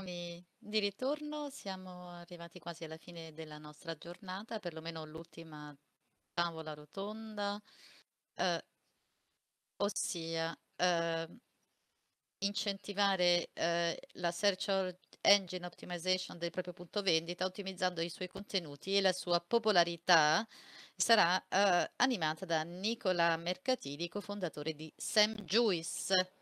Eccomi di ritorno, siamo arrivati quasi alla fine della nostra giornata, perlomeno l'ultima tavola rotonda, eh, ossia eh, incentivare eh, la search engine optimization del proprio punto vendita ottimizzando i suoi contenuti e la sua popolarità sarà eh, animata da Nicola Mercatini, cofondatore di Sam Juice.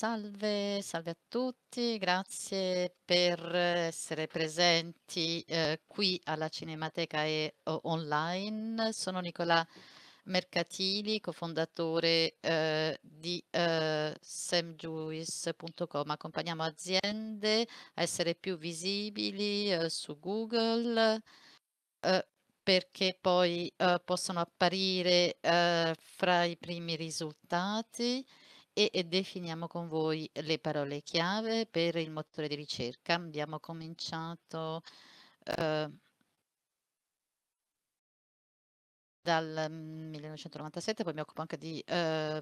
Salve, salve, a tutti, grazie per essere presenti eh, qui alla Cinemateca e online. Sono Nicola Mercatili, cofondatore eh, di eh, semjuice.com. Accompagniamo aziende a essere più visibili eh, su Google eh, perché poi eh, possono apparire eh, fra i primi risultati e definiamo con voi le parole chiave per il motore di ricerca. Abbiamo cominciato eh, dal 1997, mm, poi mi occupo anche di eh,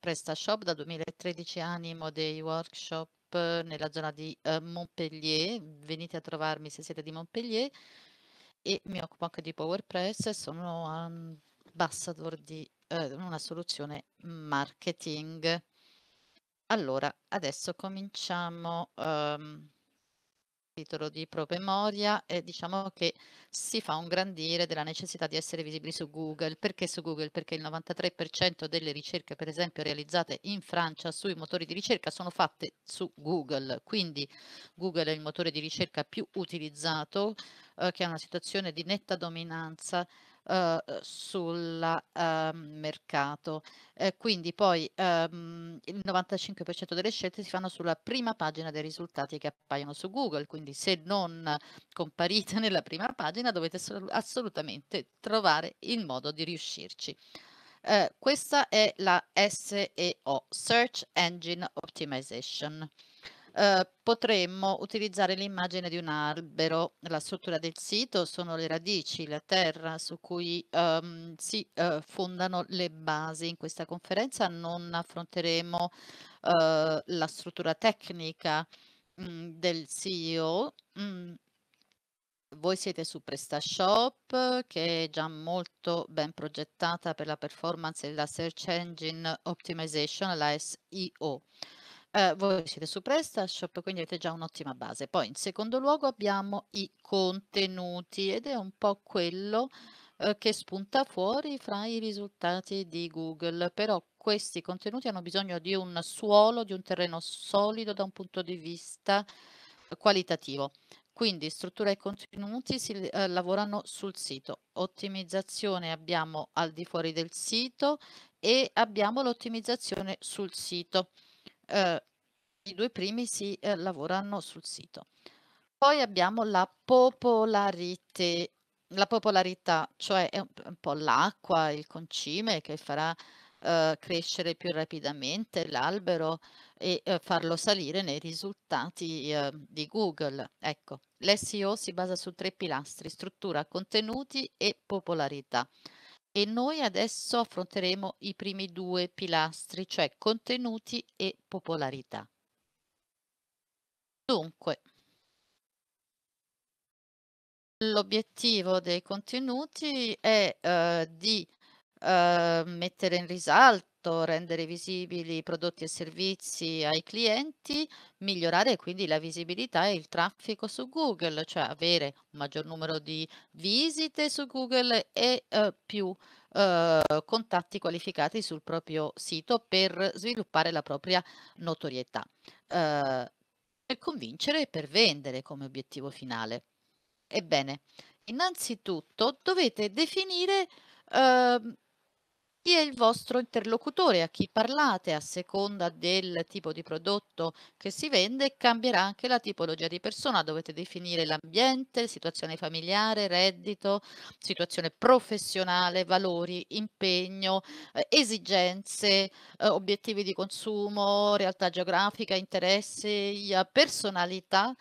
PrestaShop, da 2013 animo dei workshop nella zona di eh, Montpellier, venite a trovarmi se siete di Montpellier e mi occupo anche di PowerPress, sono ambassador di eh, una soluzione marketing. Allora, adesso cominciamo ehm, titolo di promemoria e diciamo che si fa un grandire della necessità di essere visibili su Google. Perché su Google? Perché il 93% delle ricerche, per esempio, realizzate in Francia sui motori di ricerca sono fatte su Google. Quindi Google è il motore di ricerca più utilizzato, eh, che ha una situazione di netta dominanza eh, sul eh, mercato. Eh, quindi poi ehm, il 95% delle scelte si fanno sulla prima pagina dei risultati che appaiono su Google, quindi se non comparite nella prima pagina dovete assolutamente trovare il modo di riuscirci. Eh, questa è la SEO, Search Engine Optimization. Ehm, potremmo utilizzare l'immagine di un albero. La struttura del sito sono le radici, la terra su cui ehm, si eh, fondano le basi. In questa conferenza non affronteremo eh, la struttura tecnica mh, mm, del CEO. Mh, mm. voi siete su PrestaShop che è già molto ben progettata per la performance della Search Engine Optimization, la SEO. Eh, voi siete su PrestaShop, quindi avete già un'ottima base. Poi in secondo luogo abbiamo i contenuti ed è un po' quello eh, che spunta fuori fra i risultati di Google, però questi contenuti hanno bisogno di un suolo, di un terreno solido da un punto di vista eh, qualitativo. Quindi struttura e contenuti si eh, lavorano sul sito, ottimizzazione abbiamo al di fuori del sito e abbiamo l'ottimizzazione sul sito eh, i due primi si eh, lavorano sul sito. Poi abbiamo la popolarità, la popolarità cioè è un, po' l'acqua, il concime che farà eh, crescere più rapidamente l'albero e eh, farlo salire nei risultati eh, di Google. Ecco, l'SEO si basa su tre pilastri, struttura, contenuti e popolarità. E noi adesso affronteremo i primi due pilastri, cioè contenuti e popolarità. Dunque, l'obiettivo dei contenuti è eh, di eh, mettere in risalto fatto rendere visibili i prodotti e servizi ai clienti, migliorare quindi la visibilità e il traffico su Google, cioè avere un maggior numero di visite su Google e eh, più eh, contatti qualificati sul proprio sito per sviluppare la propria notorietà, eh, per convincere e per vendere come obiettivo finale. Ebbene, innanzitutto dovete definire Uh, chi è il vostro interlocutore, a chi parlate, a seconda del tipo di prodotto che si vende, cambierà anche la tipologia di persona. Dovete definire l'ambiente, situazione familiare, reddito, situazione professionale, valori, impegno, eh, esigenze, eh, obiettivi di consumo, realtà geografica, interessi, eh, personalità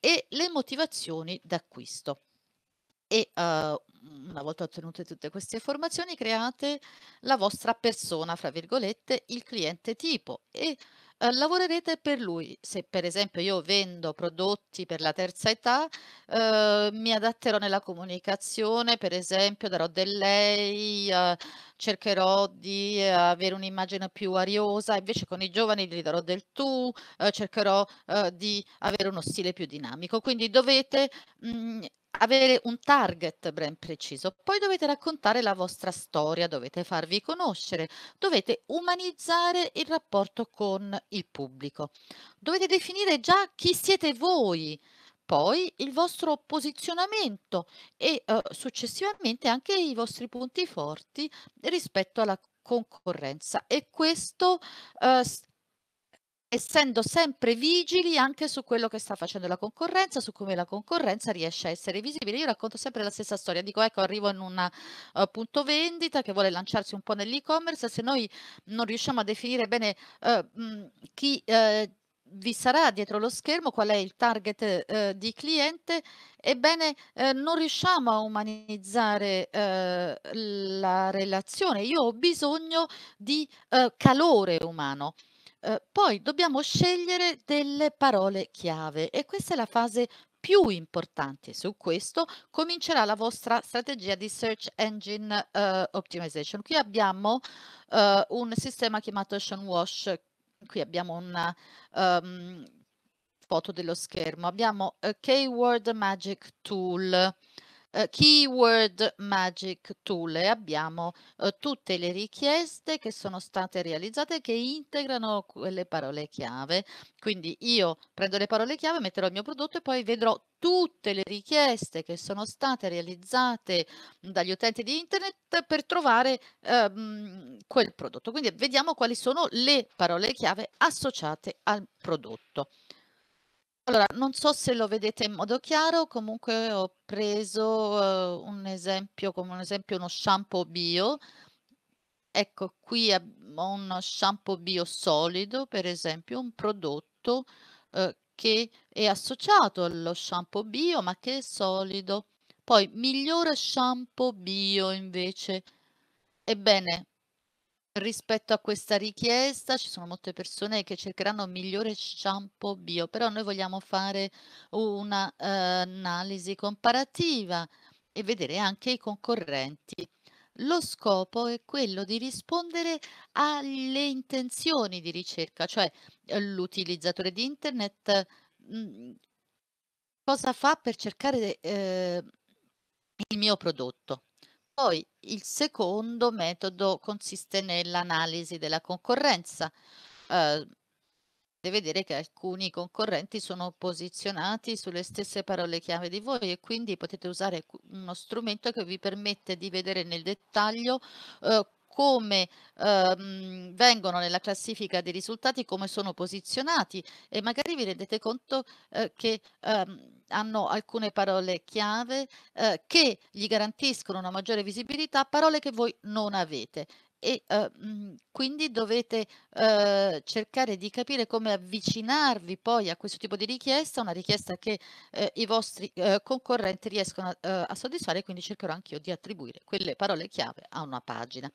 e le motivazioni d'acquisto. E uh, Mhmm, una volta ottenute tutte queste informazioni, create la vostra persona, fra virgolette, il cliente tipo e eh, lavorerete per lui. Se per esempio io vendo prodotti per la terza età, eh, mi adatterò nella comunicazione, per esempio darò del lei, eh, cercherò di eh, avere un'immagine più ariosa, invece con i giovani gli darò del tu, eh, cercherò eh, di avere uno stile più dinamico. Quindi dovete mh, mhmm, avere un target ben preciso, poi dovete raccontare la vostra storia, dovete farvi conoscere, dovete umanizzare il rapporto con il pubblico, dovete definire già chi siete voi, poi il vostro posizionamento e eh, successivamente anche i vostri punti forti rispetto alla concorrenza e questo eh, essendo sempre vigili anche su quello che sta facendo la concorrenza, su come la concorrenza riesce a essere visibile. Io racconto sempre la stessa storia, dico ecco arrivo in un uh, punto vendita che vuole lanciarsi un po' nell'e-commerce, se noi non riusciamo a definire bene uh, eh, mh, mm, chi... Uh, vi sarà dietro lo schermo qual è il target eh, di cliente, ebbene eh, non riusciamo a umanizzare eh, la relazione, io ho bisogno di calore umano Ehm, poi dobbiamo scegliere delle parole chiave e questa è la fase più importante. Su questo comincerà la vostra strategia di Search Engine uh, Optimization. Qui abbiamo uh, un sistema chiamato Ocean Wash, qui abbiamo una um, ehm, foto dello schermo, abbiamo eh, Keyword Magic Tool, eh, Keyword Magic Tool e abbiamo eh, tutte le richieste che sono state realizzate che integrano quelle parole chiave. Quindi io prendo le parole chiave, metterò il mio prodotto e poi vedrò tutte le richieste che sono state realizzate dagli utenti di internet per trovare ehm, quel prodotto. Quindi vediamo quali sono le parole chiave associate al prodotto. Allora, non so se lo vedete in modo chiaro, comunque ho preso uh, un esempio, come un esempio uno shampoo bio. Ecco, qui ho uno shampoo bio solido, per esempio, un prodotto uh, che è associato allo shampoo bio, ma che è solido. Poi, migliore shampoo bio invece. Ebbene, rispetto a questa richiesta ci sono molte persone che cercheranno migliore shampoo bio, però noi vogliamo fare un'analisi eh, uh, comparativa e vedere anche i concorrenti. Lo scopo è quello di rispondere alle intenzioni di ricerca, cioè eh, l'utilizzatore di internet mh, mm, cosa fa per cercare eh, il mio prodotto. Poi il secondo metodo consiste nell'analisi della concorrenza. Eh, deve dire che alcuni concorrenti sono posizionati sulle stesse parole chiave di voi e quindi potete usare uno strumento che vi permette di vedere nel dettaglio eh, come ehm, vengono nella classifica dei risultati, come sono posizionati e magari vi rendete conto eh, che ehm, hanno alcune parole chiave eh, che gli garantiscono una maggiore visibilità, parole che voi non avete e eh, mm, quindi dovete eh, cercare di capire come avvicinarvi poi a questo tipo di richiesta, una richiesta che eh, i vostri eh, concorrenti riescono a, eh, a soddisfare, quindi cercherò anch'io di attribuire quelle parole chiave a una pagina.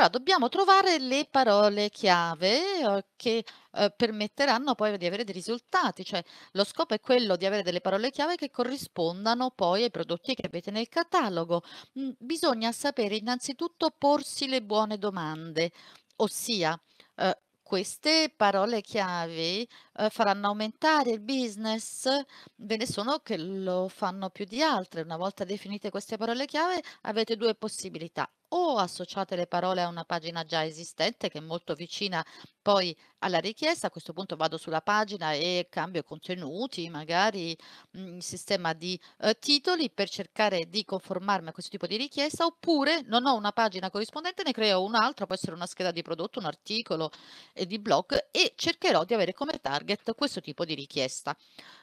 Allora, dobbiamo trovare le parole chiave eh, che eh, permetteranno poi di avere dei risultati, cioè lo scopo è quello di avere delle parole chiave che corrispondano poi ai prodotti che avete nel catalogo. Mm, bisogna sapere innanzitutto porsi le buone domande, ossia eh, queste parole chiave eh, faranno aumentare il business, ve ne sono che lo fanno più di altre. Una volta definite queste parole chiave avete due possibilità o associate le parole a una pagina già esistente che è molto vicina poi alla richiesta, a questo punto vado sulla pagina e cambio contenuti, magari mm, il sistema di eh, titoli per cercare di conformarmi a questo tipo di richiesta, oppure non ho una pagina corrispondente, ne creo un'altra, può essere una scheda di prodotto, un articolo e eh, di blog e cercherò di avere come target questo tipo di richiesta.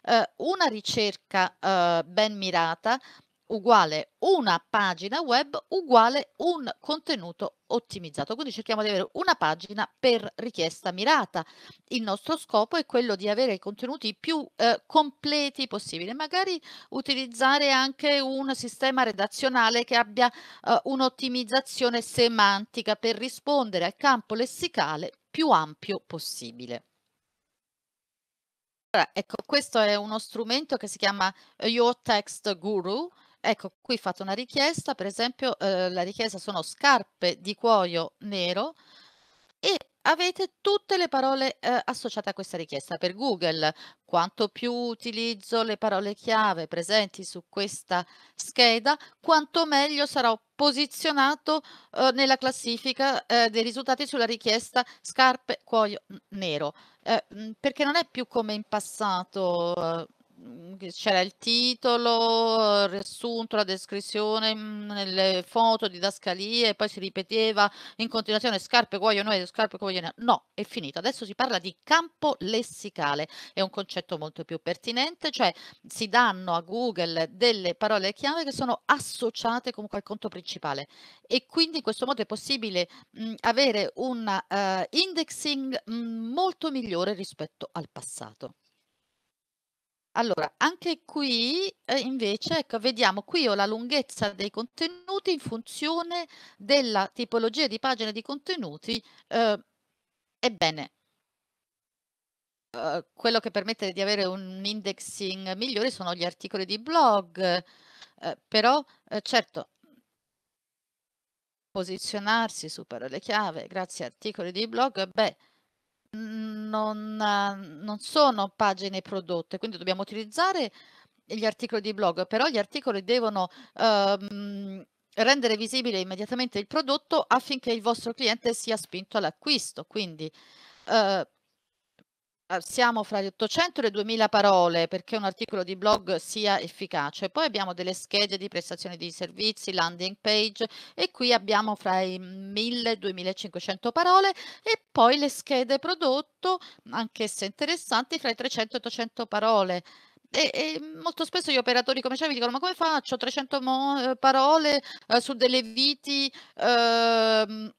Eh, una ricerca eh, ben mirata uguale una pagina web uguale un contenuto ottimizzato. Quindi cerchiamo di avere una pagina per richiesta mirata. Il nostro scopo è quello di avere i contenuti più eh, completi possibile, magari utilizzare anche un sistema redazionale che abbia eh, un'ottimizzazione semantica per rispondere al campo lessicale più ampio possibile. ecco, questo è uno strumento che si chiama Your Text Guru, Ecco, qui fate una richiesta, per esempio eh, la richiesta sono scarpe di cuoio nero e avete tutte le parole eh, associate a questa richiesta. Per Google, quanto più utilizzo le parole chiave presenti su questa scheda, quanto meglio sarò posizionato eh, nella classifica eh, dei risultati sulla richiesta scarpe cuoio nero. Eh, perché non è più come in passato eh, Mm, c'era il titolo, il riassunto, la descrizione, mm, le foto, didascalie, poi si ripeteva in continuazione scarpe cuoiono e scarpe cuoiono. No, è finito. Adesso si parla di campo lessicale, è un concetto molto più pertinente, cioè si danno a Google delle parole chiave che sono associate comunque al conto principale e quindi in questo modo è possibile mh, mm, avere un uh, indexing mh, molto migliore rispetto al passato. Allora, anche qui eh, invece, ecco, vediamo qui ho la lunghezza dei contenuti in funzione della tipologia di pagina di contenuti. Eh, ebbene, eh, quello che permette di avere un indexing migliore sono gli articoli di blog, eh, però eh, certo posizionarsi su parole chiave grazie a articoli di blog, beh, non, ehm, non sono pagine prodotte, quindi dobbiamo utilizzare gli articoli di blog, però gli articoli devono ehm, rendere visibile immediatamente il prodotto affinché il vostro cliente sia spinto all'acquisto. Quindi eh, siamo fra le 800 e le 2000 parole perché un articolo di blog sia efficace. Poi abbiamo delle schede di prestazione di servizi, landing page e qui abbiamo fra i 1000 e 2500 parole e poi le schede prodotto, anche se interessanti, fra i 300 e 800 parole. E, e, molto spesso gli operatori commerciali mi dicono ma come faccio 300 mo- eh, parole eh, su delle viti eh,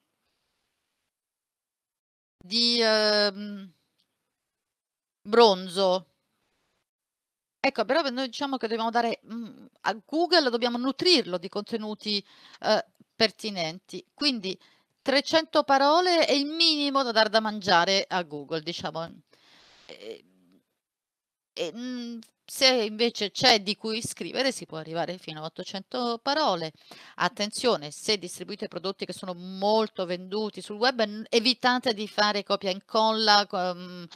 di... Eh, bronzo. Ecco, però noi diciamo che dobbiamo dare mh, mm, a Google, dobbiamo nutrirlo di contenuti eh, pertinenti. Quindi 300 parole è il minimo da dar da mangiare a Google, diciamo. E, e, mh, mm, se invece c'è di cui scrivere si può arrivare fino a 800 parole. Attenzione, se distribuite prodotti che sono molto venduti sul web, evitate di fare copia e incolla, um,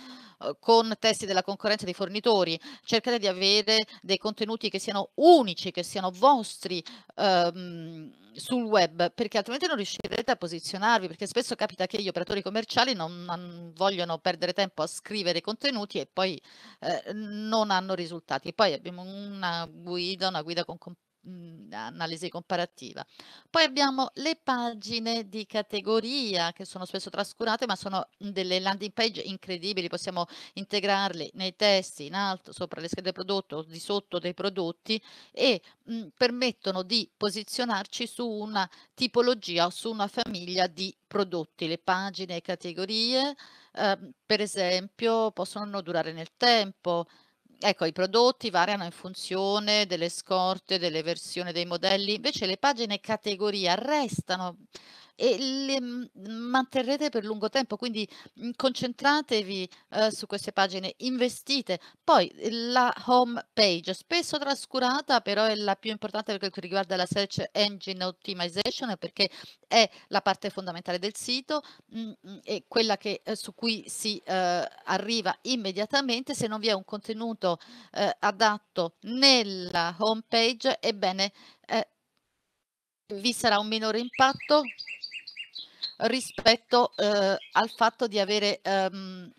Uhm, con testi della concorrenza dei fornitori, cercate di avere dei contenuti che siano unici, che siano vostri ehm, sul web, perché altrimenti non riuscirete a posizionarvi, perché spesso capita che gli operatori commerciali non, non vogliono perdere tempo a scrivere contenuti e poi eh, non hanno risultati. Poi abbiamo una guida, una guida con, con mh, mhmm, analisi comparativa. Poi abbiamo le pagine di categoria che sono spesso trascurate, ma sono mhmm, delle landing page incredibili, possiamo integrarle nei testi, in alto, sopra le schede prodotto, di sotto dei prodotti e mh, mhmm, permettono di posizionarci su una tipologia o su una famiglia di prodotti, le pagine e categorie, eh, per esempio, possono durare nel tempo, ecco, i prodotti variano in funzione delle scorte, delle versioni dei modelli, invece le pagine categoria restano e le mhmm, manterrete per lungo tempo, quindi mhmm, concentratevi eh, su queste pagine, investite. Poi la home page, spesso trascurata, però è la più importante per quel che riguarda la search engine optimization perché è la parte fondamentale del sito e quella che, eh, su cui si eh, arriva immediatamente se non vi è un contenuto eh, adatto nella home page, ebbene eh, vi sarà un minore impatto rispetto eh, al fatto di avere ehm,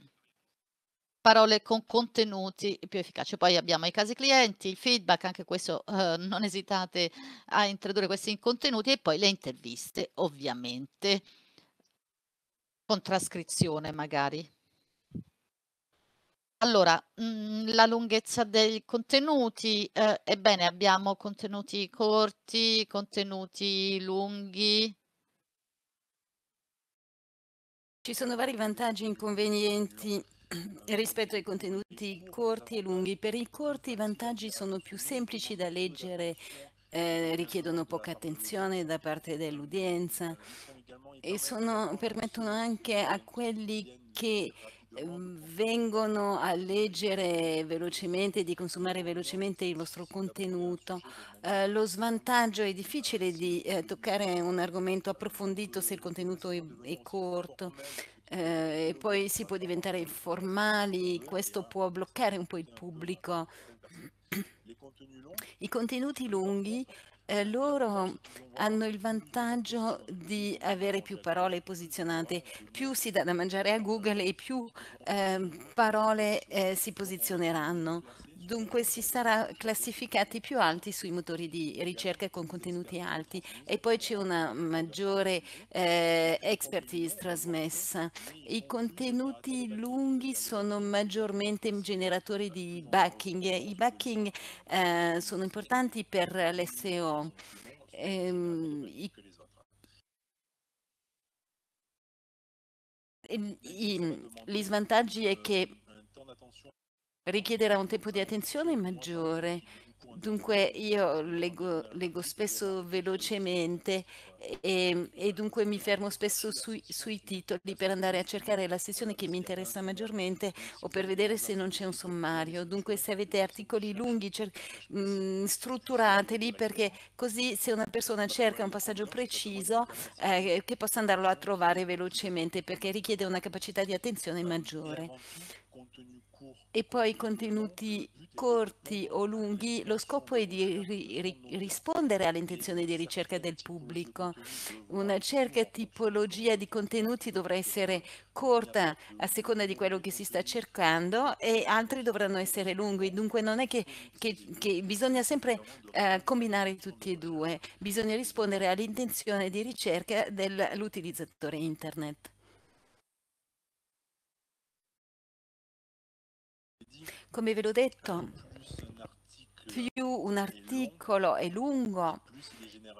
parole con contenuti più efficaci. Poi abbiamo i casi clienti, il feedback, anche questo eh, non esitate a introdurre questi contenuti e poi le interviste, ovviamente, con trascrizione magari. Allora, mm, la lunghezza dei contenuti, eh, ebbene abbiamo contenuti corti, contenuti lunghi, ci sono vari vantaggi e inconvenienti rispetto ai contenuti corti e lunghi. Per i corti i vantaggi sono più semplici da leggere, eh, richiedono poca attenzione da parte dell'udienza e sono, permettono anche a quelli che Ehm, vengono a leggere velocemente, di consumare velocemente il vostro contenuto. Eh, lo svantaggio è difficile di eh, toccare un argomento approfondito se il contenuto è, è corto. Eh, e poi si può diventare informali, questo può bloccare un po' il pubblico. I contenuti lunghi eh, loro hanno il vantaggio di avere più parole posizionate, più si dà da mangiare a Google e più eh, parole eh, si posizioneranno dunque si sarà classificati più alti sui motori di ricerca con contenuti alti e poi c'è una maggiore eh, expertise trasmessa. I contenuti lunghi sono maggiormente generatori di backing. I backing eh, sono importanti per l'SEO. Ehm, ehm, i, gli svantaggi è che richiederà un tempo di attenzione maggiore. Dunque io leggo, leggo spesso velocemente e, ehm, e, dunque mi fermo spesso sui, sui titoli per andare a cercare la sezione che mi interessa maggiormente o per vedere se non c'è un sommario. Dunque se avete articoli lunghi mh, mm, strutturateli perché così se una persona cerca un passaggio preciso eh, che possa andarlo a trovare velocemente perché richiede una capacità di attenzione maggiore e poi contenuti corti o lunghi, lo scopo è di ri- ri- rispondere all'intenzione di ricerca del pubblico. Una certa tipologia di contenuti dovrà essere corta a seconda di quello che si sta cercando e altri dovranno essere lunghi, dunque non è che, che, che bisogna sempre eh, combinare tutti e due, bisogna rispondere all'intenzione di ricerca dell'utilizzatore internet. Come ve l'ho detto, più un articolo è lungo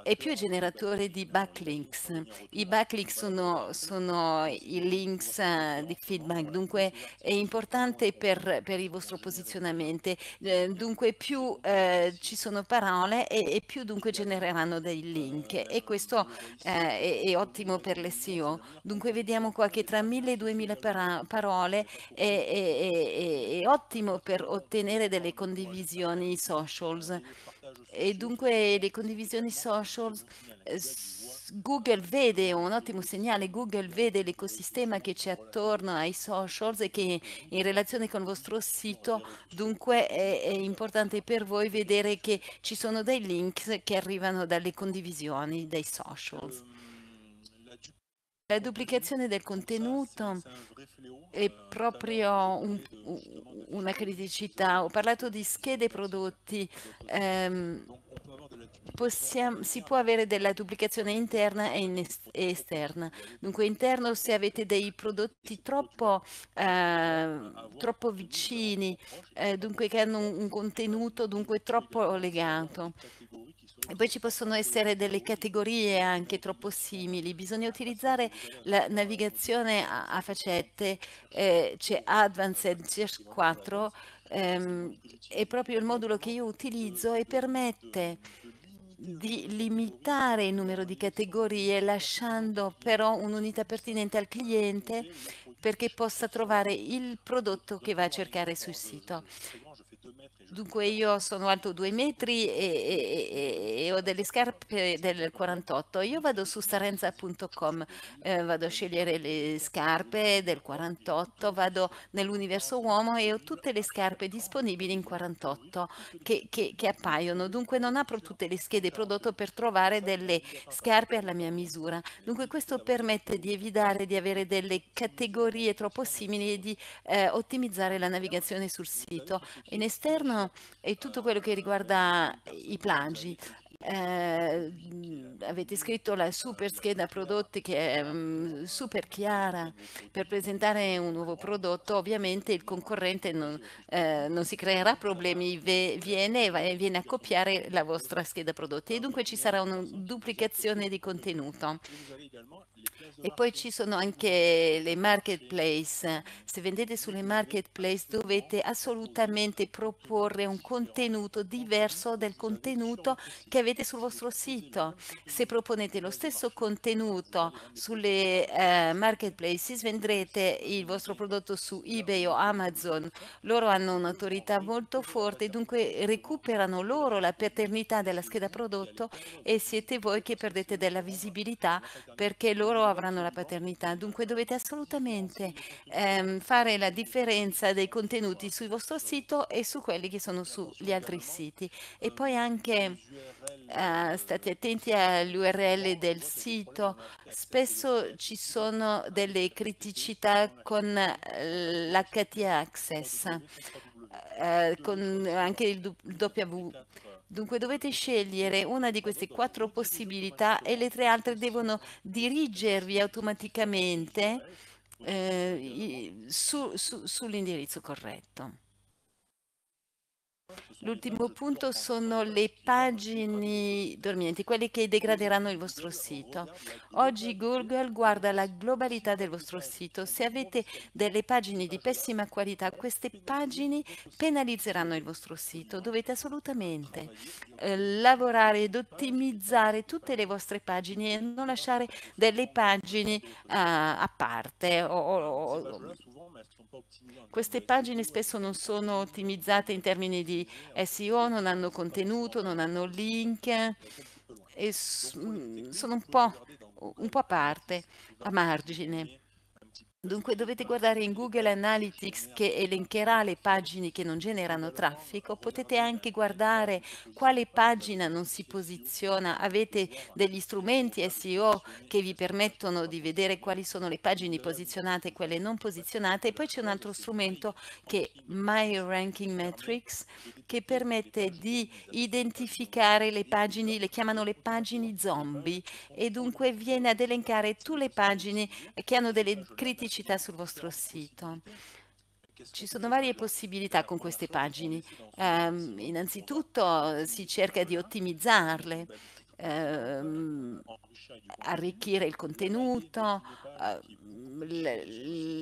e più generatore di backlinks. I backlinks sono, sono i links eh, di feedback, dunque è importante per, per il vostro posizionamento. Eh, dunque più eh, ci sono parole e, e, più dunque genereranno dei link e questo eh, è, è, ottimo per l'SEO. Dunque vediamo qua che tra 1000 e 2000 para- parole è, è, è ottimo per ottenere delle condivisioni socials e dunque le condivisioni social, eh, Google vede un ottimo segnale, Google vede l'ecosistema che c'è attorno ai social e che in relazione con il vostro sito, dunque è, è, importante per voi vedere che ci sono dei link che arrivano dalle condivisioni dei social. La duplicazione del contenuto è proprio un, una criticità. Ho parlato di schede prodotti. Eh, possiamo, si può avere della duplicazione interna e, esterna. Dunque interno se avete dei prodotti troppo, eh, troppo vicini, eh, dunque che hanno un, un contenuto dunque troppo legato. E poi ci possono essere delle categorie anche troppo simili, bisogna utilizzare la navigazione a, a facette, eh, c'è cioè Advanced Search 4, ehm, è proprio il modulo che io utilizzo e permette di limitare il numero di categorie lasciando però un'unità pertinente al cliente perché possa trovare il prodotto che va a cercare sul sito. Dunque io sono alto due metri e, e, e, ho delle scarpe del 48. Io vado su starenza.com, eh, vado a scegliere le scarpe del 48, vado nell'universo uomo e ho tutte le scarpe disponibili in 48 che, che, che appaiono. Dunque non apro tutte le schede prodotto per trovare delle scarpe alla mia misura. Dunque questo permette di evitare di avere delle categorie troppo simili e di eh, ottimizzare la navigazione sul sito. In esterno all'interno e tutto quello che riguarda i plagi eh, avete scritto la super scheda prodotti che è um, super chiara per presentare un nuovo prodotto, ovviamente il concorrente non, eh, non si creerà problemi, viene, viene, a copiare la vostra scheda prodotti e dunque ci sarà una duplicazione di contenuto. E poi ci sono anche le marketplace, se vendete sulle marketplace dovete assolutamente proporre un contenuto diverso del contenuto che avete avete sul vostro sito. Se proponete lo stesso contenuto sulle eh, marketplaces, vendrete il vostro prodotto su eBay o Amazon. Loro hanno un'autorità molto forte, dunque recuperano loro la paternità della scheda prodotto e siete voi che perdete della visibilità perché loro avranno la paternità. Dunque dovete assolutamente ehm, fare la differenza dei contenuti sul vostro sito e su quelli che sono sugli altri siti. E poi anche Uh, state attenti all'URL del sito, spesso ci sono delle criticità con eh, l'HT Access, uh, con anche il W. Dunque dovete scegliere una di queste quattro possibilità e le tre altre devono dirigervi automaticamente eh, su, su, sull'indirizzo corretto. L'ultimo punto sono le pagine dormienti, quelle che degraderanno il vostro sito. Oggi Google guarda la globalità del vostro sito. Se avete delle pagine di pessima qualità, queste pagine penalizzeranno il vostro sito. Dovete assolutamente eh, lavorare ed ottimizzare tutte le vostre pagine e non lasciare delle pagine eh, a parte o, o queste pagine spesso non sono ottimizzate in termini di SEO, non hanno contenuto, non hanno link e mm, sono un po', un po a parte, a margine. Dunque dovete guardare in Google Analytics che elencherà le pagine che non generano traffico, potete anche guardare quale pagina non si posiziona, avete degli strumenti SEO che vi permettono di vedere quali sono le pagine posizionate e quelle non posizionate e poi c'è un altro strumento che è My Ranking Metrics che permette di identificare le pagine, le chiamano le pagine zombie e dunque viene ad elencare tutte le pagine che hanno delle critiche pubblicità sul vostro sito. Ci sono varie possibilità con queste pagine. Eh, innanzitutto si cerca di ottimizzarle ehm, arricchire il contenuto, eh,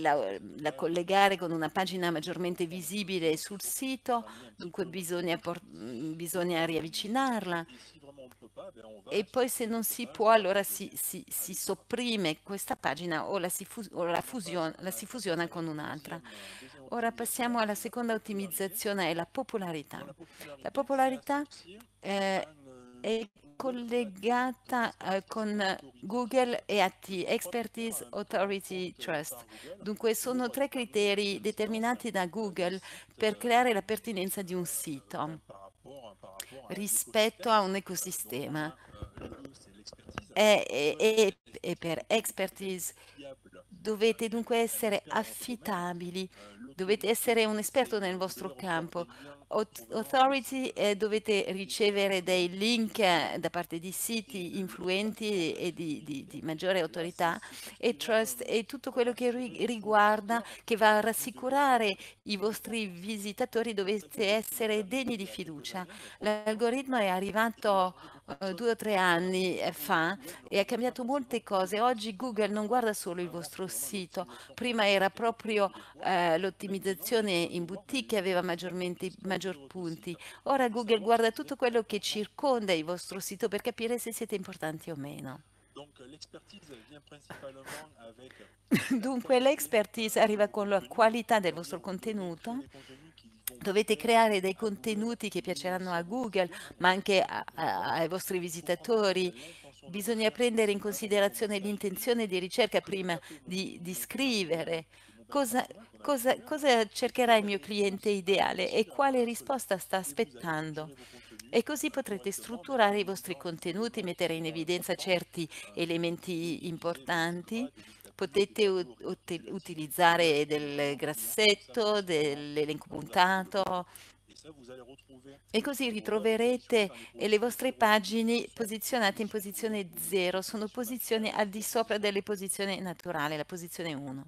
la, la, collegare con una pagina maggiormente visibile sul sito, dunque bisogna, bisogna riavvicinarla. E poi se non si può allora si, si, si sopprime questa pagina o, la si, o la, fusion- la si fusiona con un'altra. Ora passiamo alla seconda ottimizzazione, è la popolarità. La popolarità eh, è collegata eh, con Google e AT, Expertise Authority Trust. Dunque sono tre criteri determinati da Google per creare la pertinenza di un sito rispetto a un ecosistema. E, e, e per expertise dovete dunque essere affidabili, dovete essere un esperto nel vostro campo, Authority eh, dovete ricevere dei link eh, da parte di siti influenti e di, di, di maggiore autorità e trust e tutto quello che ri, riguarda, che va a rassicurare i vostri visitatori dovete essere degni di fiducia. L'algoritmo è arrivato eh, due o tre anni eh, fa e ha cambiato molte cose. Oggi Google non guarda solo il vostro sito, prima era proprio eh, l'ottimizzazione in boutique che aveva maggiormente maggior punti. Ora Google guarda tutto quello che circonda il vostro sito per capire se siete importanti o meno. Dunque l'expertise arriva con la qualità del vostro contenuto dovete creare dei contenuti che piaceranno a Google, ma anche a, a, ai vostri visitatori. Bisogna prendere in considerazione l'intenzione di ricerca prima di, di scrivere. Cosa, cosa, cosa cercherà il mio cliente ideale e quale risposta sta aspettando? E così potrete strutturare i vostri contenuti, mettere in evidenza certi elementi importanti potete ut utilizzare del grassetto, dell'elenco puntato e così ritroverete le vostre pagine posizionate in posizione 0, sono posizioni al di sopra delle posizioni naturali, la posizione 1.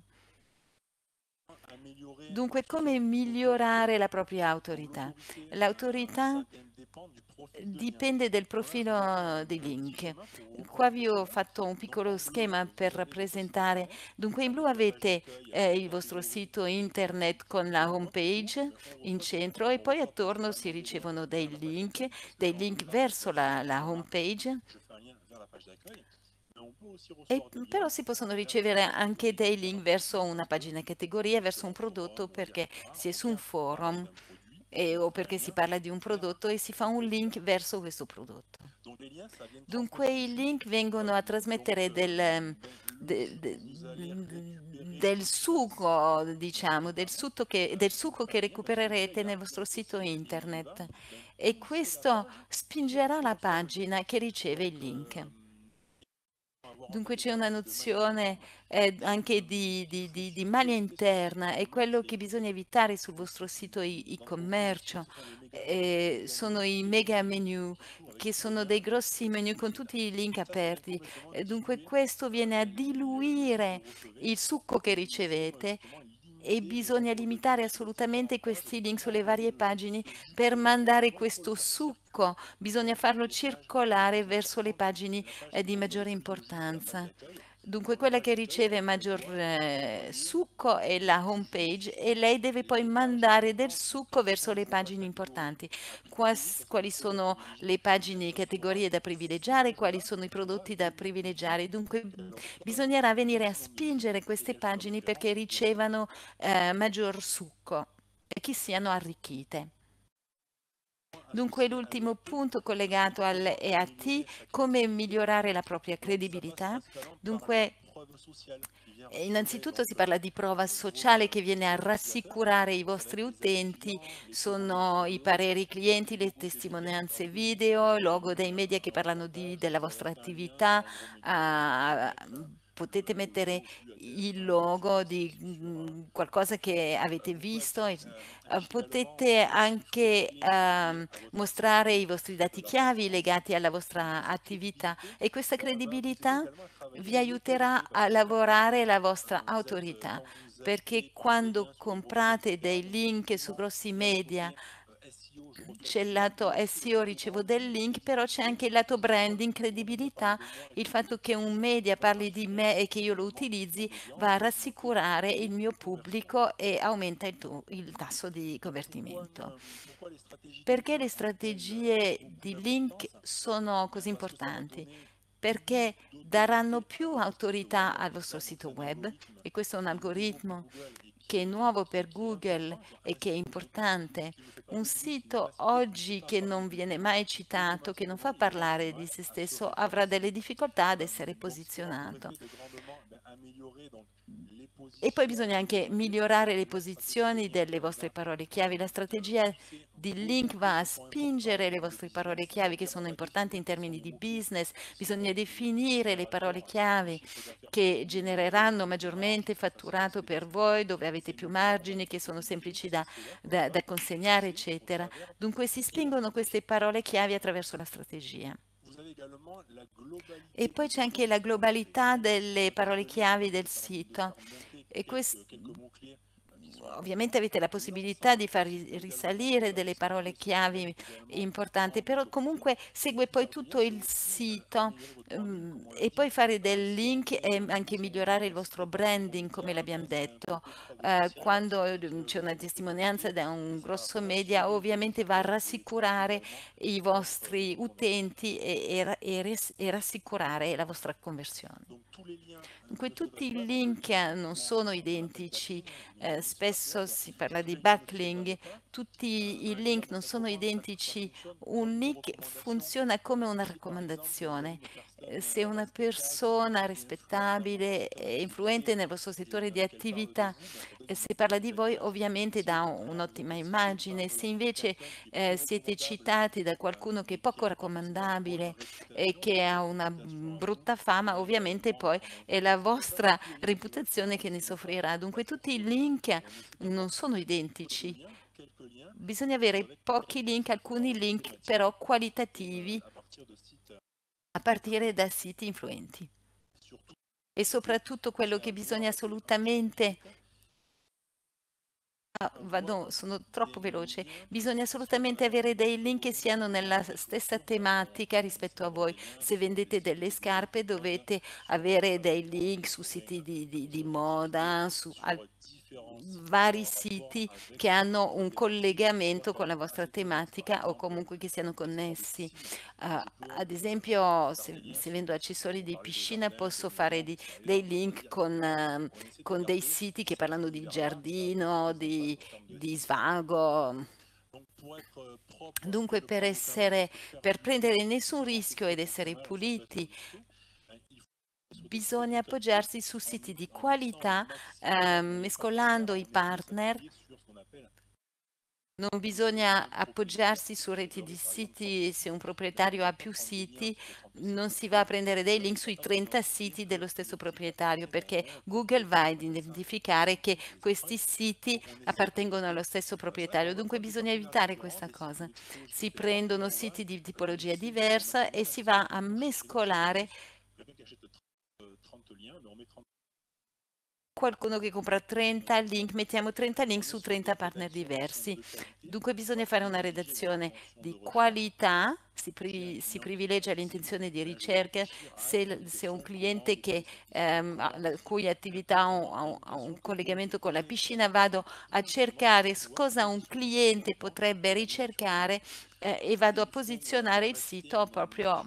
Dunque, come migliorare la propria autorità? L'autorità dipende dal profilo dei link. Qua vi ho fatto un piccolo schema per rappresentare. Dunque, in blu avete eh, il vostro sito internet con la home page in centro e poi attorno si ricevono dei link, dei link verso la, la home page e però si possono ricevere anche dei link verso una pagina categoria, verso un prodotto perché si è su un forum e, o perché si parla di un prodotto e si fa un link verso questo prodotto. Dunque i link vengono a trasmettere del, de, de, del succo, diciamo, del, che, del succo che recupererete nel vostro sito internet e questo spingerà la pagina che riceve il link. Dunque c'è una nozione eh, anche di, di, di, di, mania interna e quello che bisogna evitare sul vostro sito e-commercio eh, sono i mega menu che sono dei grossi menu con tutti i link aperti. Eh, dunque questo viene a diluire il succo che ricevete e bisogna limitare assolutamente questi link sulle varie pagine per mandare questo succo, bisogna farlo circolare verso le pagine eh, di maggiore importanza. Dunque quella che riceve maggior eh, succo è la home page e lei deve poi mandare del succo verso le pagine importanti. Quas, quali sono le pagine, e categorie da privilegiare, quali sono i prodotti da privilegiare. Dunque bisognerà venire a spingere queste pagine perché ricevano eh, maggior succo e che siano arricchite. Dunque l'ultimo punto collegato all'EAT, come migliorare la propria credibilità. Dunque Innanzitutto si parla di prova sociale che viene a rassicurare i vostri utenti, sono i pareri clienti, le testimonianze video, logo dei media che parlano di, della vostra attività, uh, potete mettere il logo di mhmm, qualcosa che avete visto, eh, potete anche eh, mostrare i vostri dati chiavi legati alla vostra attività e questa credibilità vi aiuterà a lavorare la vostra autorità perché quando comprate dei link su grossi media c'è il lato SEO, ricevo del link, però c'è anche il lato branding, credibilità, il fatto che un media parli di me e che io lo utilizzi va a rassicurare il mio pubblico e aumenta il, il tasso di convertimento. Perché le strategie di link sono così importanti? perché daranno più autorità al vostro sito web e questo è un algoritmo che è nuovo per Google e che è importante, un sito oggi che non viene mai citato, che non fa parlare di se stesso, avrà delle difficoltà ad essere posizionato. E poi bisogna anche migliorare le posizioni delle vostre parole chiavi. La strategia di Link va a spingere le vostre parole chiavi che sono importanti in termini di business. Bisogna definire le parole chiavi che genereranno maggiormente fatturato per voi, dove avete più margini, che sono semplici da, da, da consegnare, eccetera. Dunque si spingono queste parole chiavi attraverso la strategia. E poi c'è anche la globalità delle parole chiavi del sito. E questo, ovviamente avete la possibilità di far risalire delle parole chiavi importanti, però comunque segue poi tutto il sito mm, e poi fare del link e anche migliorare il vostro branding, come l'abbiamo detto. Eh, quando mm, c'è una testimonianza da un grosso media, ovviamente va a rassicurare i vostri utenti e, e, e rassicurare la vostra conversione. Dunque tutti i link non sono identici, eh, spesso si parla di backlink, tutti i link non sono identici, un link funziona come una raccomandazione eh, se una persona rispettabile e influente nel vostro settore di attività, eh, se parla di voi ovviamente dà un'ottima immagine, se invece eh, siete citati da qualcuno che è poco raccomandabile e che ha una brutta fama, ovviamente poi è la vostra reputazione che ne soffrirà. Dunque tutti i link non sono identici, bisogna avere pochi link, alcuni link però qualitativi a partire da siti influenti. E soprattutto quello che bisogna assolutamente ah, vado, sono troppo veloce. Bisogna assolutamente avere dei link che siano nella stessa tematica rispetto a voi. Se vendete delle scarpe dovete avere dei link su siti di, di, di moda, su altri vari siti che hanno un collegamento con la vostra tematica o comunque che siano connessi. Uh, ad esempio, se, se vendo accessori di piscina posso fare di, dei link con, uh, con, dei siti che parlano di giardino, di, di svago. Dunque per, essere, per prendere nessun rischio ed essere puliti bisogna appoggiarsi su siti di qualità eh, mescolando i partner. Non bisogna appoggiarsi su reti di siti, se un proprietario ha più siti non si va a prendere dei link sui 30 siti dello stesso proprietario perché Google va ad identificare che questi siti appartengono allo stesso proprietario, dunque bisogna evitare questa cosa. Si prendono siti di tipologia diversa e si va a mescolare questo link, abbiamo metto... Qualcuno che compra 30 link, mettiamo 30 link su 30 partner diversi. Dunque bisogna fare una redazione di qualità, si, pri si privilegia l'intenzione di ricerca se, se un cliente che, ehm, la cui attività ha un, ha un collegamento con la piscina vado a cercare cosa un cliente potrebbe ricercare eh, e vado a posizionare il sito proprio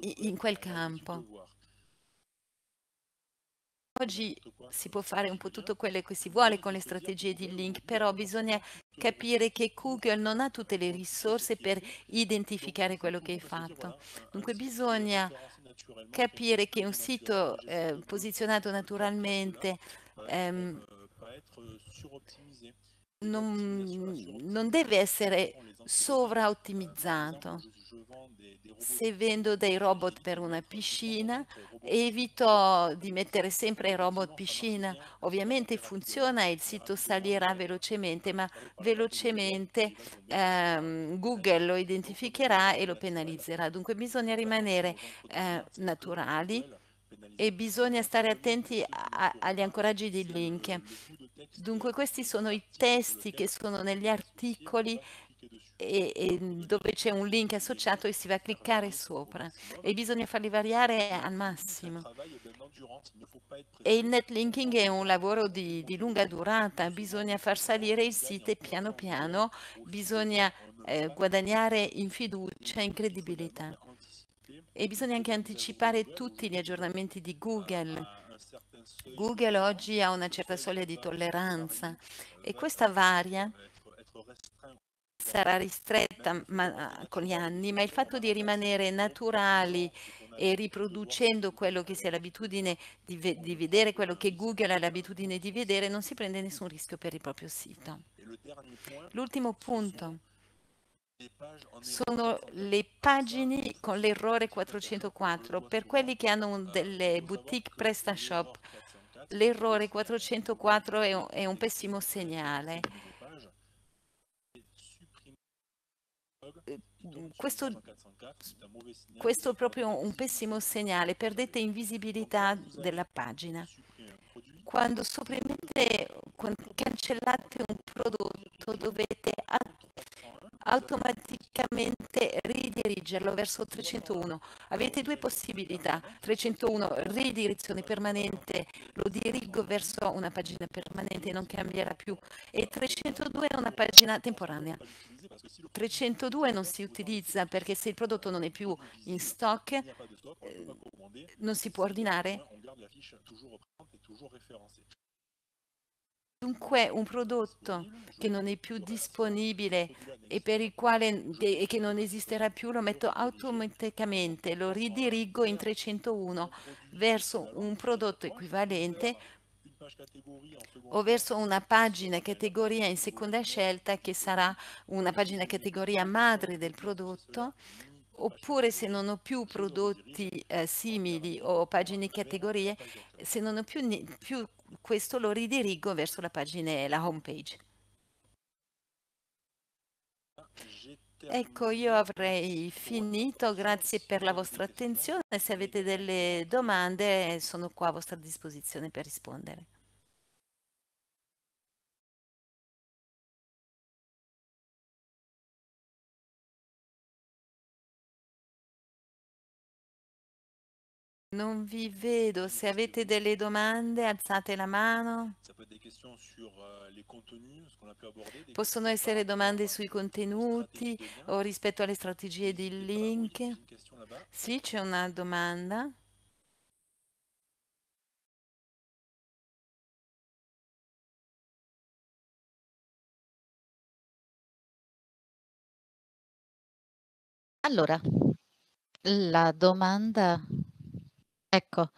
in quel campo. Oggi si può fare un po' tutto quello che si vuole con le strategie di link, però bisogna capire che Google non ha tutte le risorse per identificare quello che hai fatto. Dunque bisogna capire che un sito eh, posizionato naturalmente ehm, non, non deve essere sovraottimizzato se vendo dei robot per una piscina, evito di mettere sempre i robot piscina. Ovviamente funziona e il sito salirà velocemente, ma velocemente ehm, Google lo identificherà e lo penalizzerà. Dunque bisogna rimanere eh, naturali e bisogna stare attenti a, agli ancoraggi di link. Dunque questi sono i testi che sono negli articoli e, e dove c'è un link associato e si va a cliccare sopra e bisogna farli variare al massimo. E il netlinking è un lavoro di, di lunga durata, bisogna far salire il sito piano piano, bisogna eh, guadagnare in fiducia, e in credibilità. E bisogna anche anticipare tutti gli aggiornamenti di Google. Google oggi ha una certa soglia di tolleranza e questa varia sarà ristretta ma, con gli anni, ma il fatto di rimanere naturali e riproducendo quello che si ha l'abitudine di, di, vedere, quello che Google ha l'abitudine di vedere, non si prende nessun rischio per il proprio sito. L'ultimo punto sono le pagine con l'errore 404 per quelli che hanno delle boutique PrestaShop. L'errore 404 è un, è un pessimo segnale Eh, questo, questo, è proprio un pessimo segnale, perdete invisibilità della pagina. Quando sopprimete, cancellate un prodotto dovete automaticamente ridirigerlo verso 301. Avete due possibilità. 301 ridirezione permanente, lo dirigo verso una pagina permanente e non cambierà più. E 302 è una pagina temporanea. 302 non si utilizza perché se il prodotto non è più in stock eh, non si può ordinare Dunque un prodotto che non è più disponibile e per il quale e che non esisterà più lo metto automaticamente, lo ridirigo in 301 verso un prodotto equivalente o verso una pagina categoria in seconda scelta che sarà una pagina categoria madre del prodotto oppure se non ho più prodotti eh, simili o pagine categorie, se non ho più, più questo lo ridirigo verso la pagina, eh, la home page. Ecco, io avrei finito, grazie per la vostra attenzione, se avete delle domande eh, sono qua a vostra disposizione per rispondere. Non vi vedo. Se avete delle domande, alzate la mano. Euh, Possono essere domande sui contenuti o rispetto alle strategie di link. Sì, c'è una domanda. Allora, la domanda Ecco,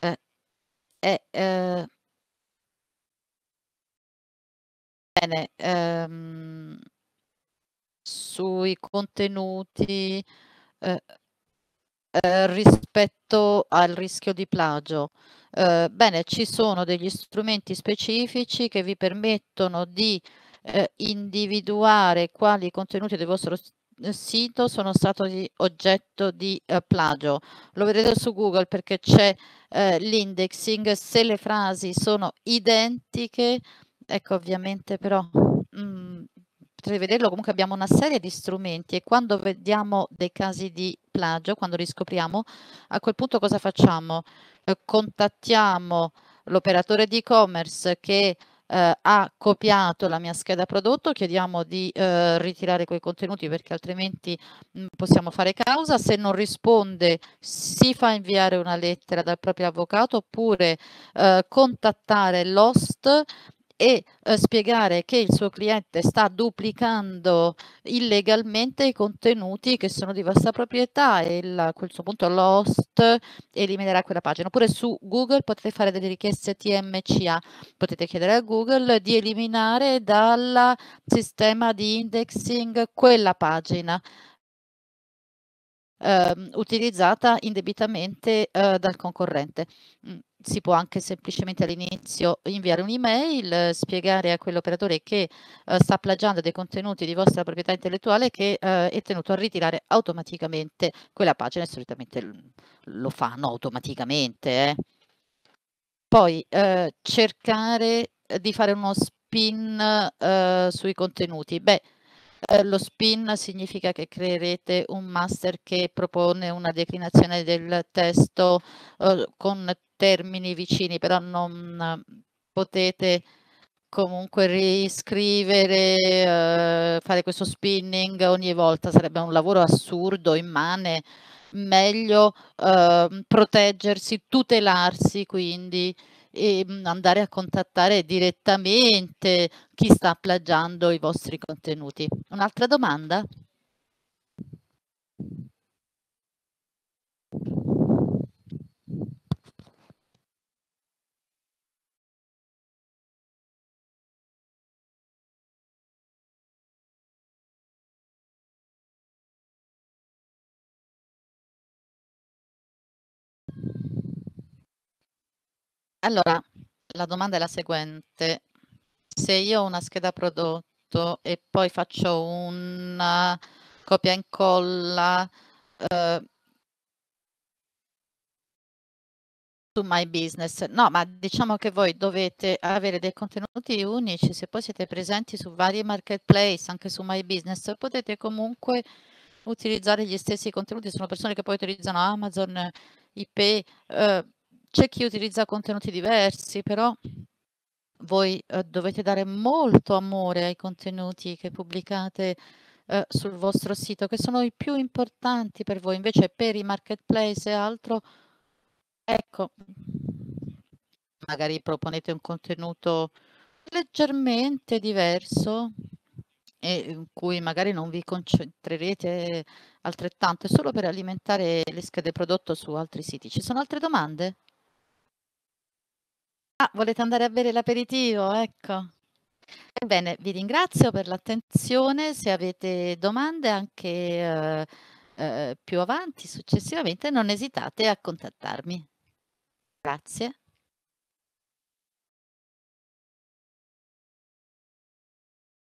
eh, e, eh, ehm Bene, ehm, sui contenuti, ehm, ehm, rispetto al rischio di plagio. Ehm, bene, ci sono degli strumenti specifici che vi permettono di, ehm, individuare quali contenuti del vostro s sito sono stati oggetto di eh, plagio. Lo vedete su Google perché c'è eh, l'indexing, se le frasi sono identiche, ecco ovviamente però mh, mm, potrete vederlo, comunque abbiamo una serie di strumenti e quando vediamo dei casi di plagio, quando li scopriamo, a quel punto cosa facciamo? Eh, contattiamo l'operatore di e-commerce che eh, ha copiato la mia scheda prodotto, chiediamo di eh, ritirare quei contenuti perché altrimenti mh, mm, possiamo fare causa. Se non risponde si fa inviare una lettera dal proprio avvocato oppure eh, contattare l'host e eh, spiegare che il suo cliente sta duplicando illegalmente i contenuti che sono di vostra proprietà e il, a questo punto l'host eliminerà quella pagina. Oppure su Google potete fare delle richieste TMCA, potete chiedere a Google di eliminare dal sistema di indexing quella pagina. Eh, utilizzata indebitamente eh, dal concorrente. Mm si può anche semplicemente all'inizio inviare un'email, eh, spiegare a quell'operatore che eh, sta plagiando dei contenuti di vostra proprietà intellettuale che eh, è tenuto a ritirare automaticamente quella pagina e solitamente lo fanno automaticamente. Eh. Poi eh, cercare eh, di fare uno spin sui contenuti. Beh, lo spin significa che creerete un master che propone una declinazione del testo eh, con termini vicini, però non potete comunque riscrivere, eh, fare questo spinning ogni volta, sarebbe un lavoro assurdo, immane, meglio eh, proteggersi, tutelarsi quindi e mm, andare a contattare direttamente chi sta plagiando i vostri contenuti. Un'altra domanda? Allora, la domanda è la seguente. Se io ho una scheda prodotto e poi faccio una copia e incolla eh, su My Business, no, ma diciamo che voi dovete avere dei contenuti unici, se poi siete presenti su vari marketplace, anche su My Business, potete comunque utilizzare gli stessi contenuti. Sono persone che poi utilizzano Amazon, IP, eh, c'è chi utilizza contenuti diversi, però voi eh, dovete dare molto amore ai contenuti che pubblicate eh, sul vostro sito, che sono i più importanti per voi. Invece per i marketplace e altro, ecco, magari proponete un contenuto leggermente diverso e in cui magari non vi concentrerete altrettanto, è solo per alimentare le schede prodotto su altri siti. Ci sono altre domande? Ah, volete andare a bere l'aperitivo? Ecco. Ebbene, vi ringrazio per l'attenzione. Se avete domande anche eh, eh, più avanti, successivamente, non esitate a contattarmi. Grazie.